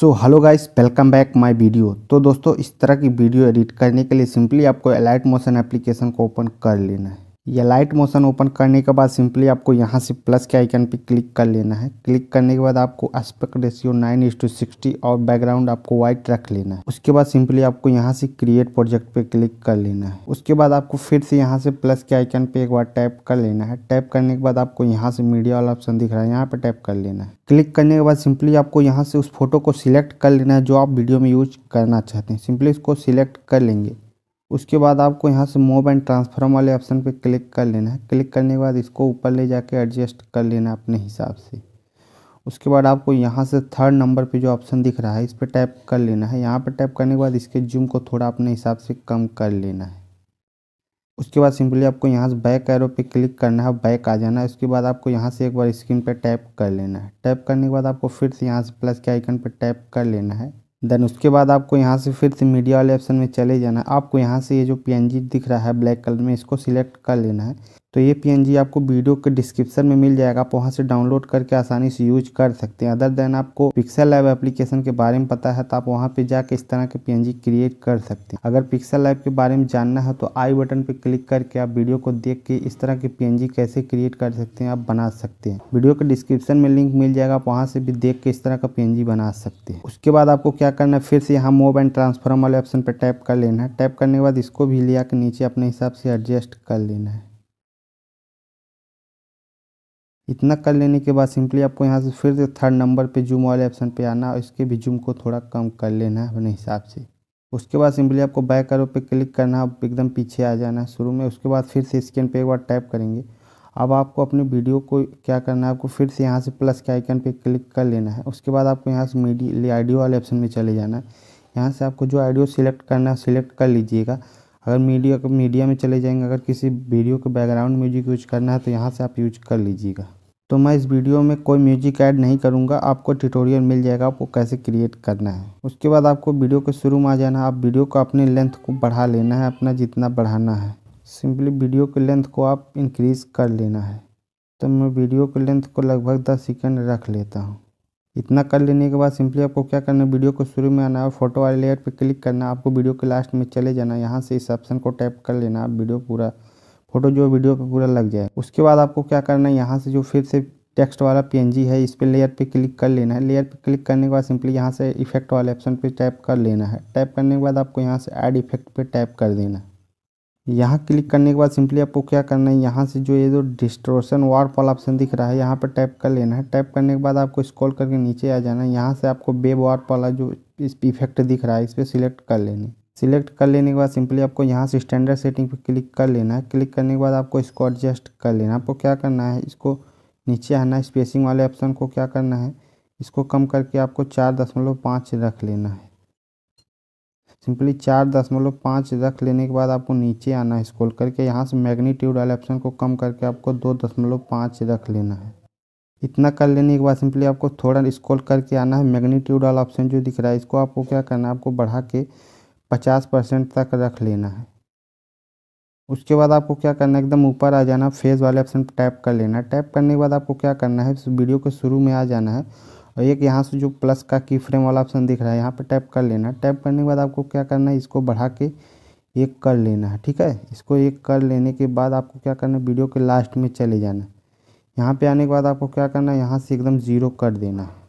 so hello guys welcome back my video तो दोस्तों इस तरह की वीडियो एडिट करने के लिए सिंपली आपको अलाइट मोशन एप्लीकेशन को ओपन कर लेना है या लाइट मोशन ओपन करने के बाद सिंपली आपको यहाँ से प्लस के आइकन पे क्लिक कर लेना है क्लिक करने के बाद आपको aspect ratio nine is to sixty और बैकग्राउंड आपको व्हाइट रख लेना है उसके बाद सिंपली आपको यहाँ से क्रिएट प्रोजेक्ट पे क्लिक कर लेना है उसके बाद आपको फिर से यहाँ से प्लस के आइकन पे एक बार टैप कर लेना है टैप करने के बाद आपको यहाँ से मीडिया वाला ऑप्शन दिख रहा है यहाँ पर टैप कर लेना है क्लिक करने के बाद सिंपली आपको यहाँ से उस फोटो को सिलेक्ट कर लेना है जो आप वीडियो में यूज करना चाहते हैं सिंपली इसको सिलेक्ट कर लेंगे उसके बाद आपको यहाँ से मोब एंड ट्रांसफॉर्म वाले ऑप्शन पे क्लिक कर लेना है क्लिक करने के बाद इसको ऊपर ले जाके एडजस्ट कर लेना अपने हिसाब से उसके बाद आपको यहाँ से थर्ड नंबर पे जो ऑप्शन दिख रहा है इस पर टैप कर लेना है यहाँ पर टैप करने के बाद इसके जूम को थोड़ा अपने हिसाब से कम कर लेना है उसके बाद सिंपली आपको यहाँ से बैक एरो पे क्लिक करना है बैक आ जाना है उसके बाद आपको यहाँ से एक बार स्क्रीन पर टैप कर लेना है टैप करने के बाद आपको फिर से यहाँ से प्लस के आइकन पर टैप कर लेना है देन उसके बाद आपको यहाँ से फिर से मीडिया वाले ऑप्शन में चले जाना है आपको यहाँ से ये यह जो पी दिख रहा है ब्लैक कलर में इसको सिलेक्ट कर लेना है तो ये पी आपको वीडियो के डिस्क्रिप्शन में मिल जाएगा आप वहाँ से डाउनलोड करके आसानी से यूज कर सकते हैं अदर देन आपको पिक्सल लैब एप्लीकेशन के बारे में पता है तो आप वहाँ पे जाके इस तरह के पी क्रिएट कर सकते हैं अगर पिक्सल लैब के बारे में जानना है तो आई बटन पर क्लिक करके आप वीडियो को देख के इस तरह के पी कैसे क्रिएट कर सकते हैं आप बना सकते हैं वीडियो के डिस्क्रिप्शन में लिंक मिल जाएगा आप वहाँ से भी देख के इस तरह का पी बना सकते हैं उसके बाद आपको क्या करना है फिर से यहाँ मोब एंड ट्रांसफॉर्म वाले ऑप्शन पर टैप कर लेना है टैप करने के बाद इसको भी लिया के नीचे अपने हिसाब से एडजस्ट कर लेना है इतना कर लेने के बाद सिंपली आपको यहाँ से फिर से थर्ड नंबर पे जूम वाले ऑप्शन पे आना और इसके भी जूम को थोड़ा कम कर लेना है अपने हिसाब से उसके बाद सिंपली आपको बैक करो पे क्लिक करना है एकदम पीछे आ जाना है शुरू में उसके बाद फिर से स्क्रीन पे एक बार टाइप करेंगे अब आपको अपने वीडियो को क्या करना है आपको फिर से यहाँ से प्लस के आइकन पर क्लिक कर लेना है उसके बाद आपको यहाँ से मीडिया आइडियो वाले ऑप्शन में चले जाना है यहाँ से आपको जो आइडियो सिलेक्ट करना है सिलेक्ट कर लीजिएगा अगर मीडिया को मीडिया में चले जाएंगे अगर किसी वीडियो के बैकग्राउंड म्यूजिक यूज करना है तो यहाँ से आप यूज कर लीजिएगा तो मैं इस वीडियो में कोई म्यूजिक ऐड नहीं करूँगा आपको ट्यूटोरियल मिल जाएगा आपको कैसे क्रिएट करना है उसके बाद आपको वीडियो के शुरू में आ जाना है आप वीडियो को अपने लेंथ को बढ़ा लेना है अपना जितना बढ़ाना है सिंपली वीडियो के लेंथ को आप इंक्रीज़ कर लेना है तो मैं वीडियो के लेंथ को लगभग दस सेकेंड रख लेता हूँ इतना कर लेने के बाद सिंपली आपको क्या करना है वीडियो को शुरू में आना है और फोटो वाले लेयर पे क्लिक करना आपको वीडियो के लास्ट में चले जाना यहाँ से इस ऑप्शन को टैप कर लेना आप वीडियो पूरा फोटो जो वीडियो पे पूरा लग जाए उसके बाद आपको क्या करना है यहाँ से जो फिर से टेक्स्ट वाला पी है इस पर लेयर पर क्लिक कर लेना है लेयर पर क्लिक करने के बाद सिंपली यहाँ से इफेक्ट वाले ऑप्शन पर टैप कर लेना है टैप करने के बाद आपको यहाँ से एड इफेक्ट पर टैप कर देना है यहाँ क्लिक करने के बाद सिंपली आपको क्या करना है यहाँ से जो ये जो डिस्ट्रोशन वार्प वाला ऑप्शन दिख रहा है यहाँ पर टैप कर लेना है टैप करने के बाद आपको स्क्रॉल करके नीचे आ जाना है यहाँ से आपको बेब वार्प वाला जो इस इफेक्ट दिख रहा है इस पर सिलेक्ट कर लेने सिलेक्ट कर लेने के बाद सिंपली आपको यहाँ से स्टैंडर्ड सेटिंग पर क्लिक कर लेना है क्लिक करने के बाद आपको इसको एडजस्ट कर लेना है आपको क्या करना है इसको नीचे आना है स्पेसिंग वाले ऑप्शन को क्या करना है इसको कम करके आपको चार दशमलव पाँच रख लेना है सिंपली चार दशमलव पाँच रख लेने के बाद आपको नीचे आना है स्कोल करके यहाँ से मैग्नीट्यूड वाले ऑप्शन को कम करके आपको दो दशमलव पाँच रख लेना है इतना कर लेने के बाद सिंपली आपको थोड़ा स्कोल करके आना है मैग्नीट्यूड वाला ऑप्शन जो दिख रहा है इसको आपको क्या करना है आपको बढ़ा के पचास परसेंट तक रख लेना है उसके बाद आपको क्या करना है एकदम ऊपर आ जाना फेज़ वाले ऑप्शन टैप कर लेना है टैप करने के बाद आपको क्या करना है वीडियो के शुरू में आ जाना है और एक यहाँ से जो प्लस का की फ्रेम वाला ऑप्शन दिख रहा है यहाँ पर टैप कर लेना टैप करने के बाद आपको क्या करना है इसको बढ़ा के एक कर लेना है ठीक है इसको एक कर लेने के बाद आपको क्या करना है वीडियो के लास्ट में चले जाना है यहाँ पे आने के बाद आपको क्या करना है यहाँ से एकदम ज़ीरो कर देना है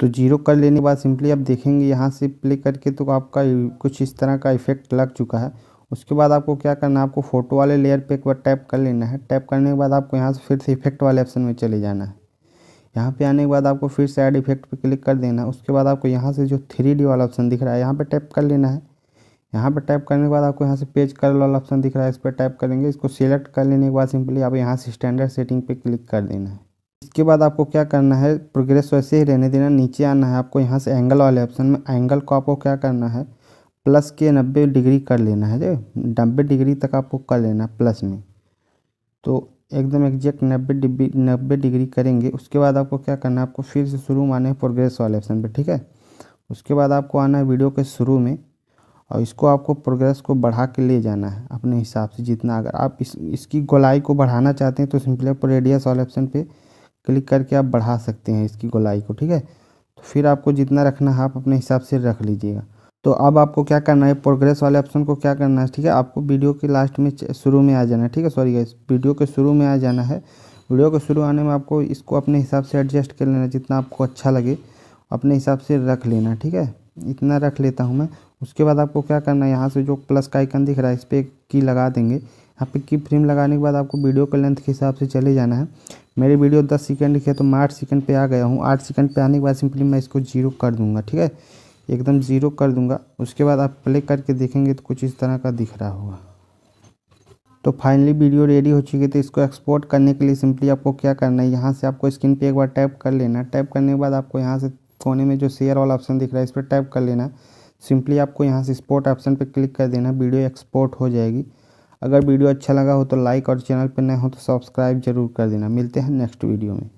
तो जीरो कर लेने के बाद सिंपली आप देखेंगे यहाँ से प्ले करके तो आपका कुछ इस तरह का इफेक्ट लग चुका है उसके बाद आपको क्या करना है आपको फ़ोटो वाले लेयर पे एक बार टैप कर लेना है टैप करने के बाद आपको यहाँ से फिर से इफेक्ट वाले ऑप्शन में चले जाना है यहाँ पे आने के बाद आपको फिर से ऐड इफेक्ट पे क्लिक कर देना है उसके बाद आपको यहाँ से जो थ्री डी वाला ऑप्शन दिख रहा है यहाँ पे टैप कर लेना है यहाँ पे टैप करने के बाद आपको यहाँ से पेज कलर वाला ऑप्शन दिख रहा है इस पर टैप करेंगे इसको सिलेक्ट कर लेने के बाद सिंपली आप यहाँ से स्टैंडर्ड सेटिंग पे क्लिक कर देना है इसके बाद आपको क्या करना है प्रोग्रेस वैसे ही रहने देना नीचे आना है आपको यहाँ से एंगल वाले ऑप्शन में एंगल को आपको क्या करना है प्लस के नब्बे डिग्री कर लेना है नब्बे डिग्री तक आपको कर लेना है प्लस में तो एकदम एग्जैक्ट नब्बे डिग्री नब्बे डिग्री करेंगे उसके बाद आपको क्या करना है आपको फिर से शुरू में आना है प्रोग्रेस वाले ऑप्शन पर ठीक है उसके बाद आपको आना है वीडियो के शुरू में और इसको आपको प्रोग्रेस को बढ़ा के ले जाना है अपने हिसाब से जितना अगर आप इस इसकी गोलाई को बढ़ाना चाहते हैं तो सिंपली आप रेडियस वाले ऑप्शन पर क्लिक करके आप बढ़ा सकते हैं इसकी गोलाई को ठीक है तो फिर आपको जितना रखना है आप अपने हिसाब से रख लीजिएगा तो अब आपको क्या करना है प्रोग्रेस वाले ऑप्शन को क्या करना है ठीक है आपको वीडियो के लास्ट में शुरू में आ जाना है ठीक है सॉरी गाइस वीडियो के शुरू में आ जाना है वीडियो के शुरू आने में आपको इसको अपने हिसाब से एडजस्ट कर लेना जितना आपको अच्छा लगे अपने हिसाब से रख लेना ठीक है इतना रख लेता हूँ मैं उसके बाद आपको क्या करना है यहाँ से जो प्लस का आइकन दिख रहा है इस पर की लगा देंगे यहाँ पे की फ्रेम लगाने के बाद आपको वीडियो के लेंथ के हिसाब से चले जाना है मेरी वीडियो दस सेकेंड की है तो मैं आठ सेकेंड पर आ गया हूँ आठ सेकेंड पर आने के बाद सिंपली मैं इसको जीरो कर दूँगा ठीक है एकदम ज़ीरो कर दूंगा उसके बाद आप प्ले करके देखेंगे तो कुछ इस तरह का दिख रहा होगा तो फाइनली वीडियो रेडी हो चुकी है तो इसको एक्सपोर्ट करने के लिए सिंपली आपको क्या करना है यहाँ से आपको स्क्रीन पे एक बार टैप कर लेना टैप करने के बाद आपको यहाँ से कोने में जो शेयर वाला ऑप्शन दिख रहा है इस पर टैप कर लेना सिंपली आपको यहाँ से एक्सपोर्ट ऑप्शन पर क्लिक कर देना वीडियो एक्सपोर्ट हो जाएगी अगर वीडियो अच्छा लगा हो तो लाइक और चैनल पर नए हो तो सब्सक्राइब जरूर कर देना मिलते हैं नेक्स्ट वीडियो में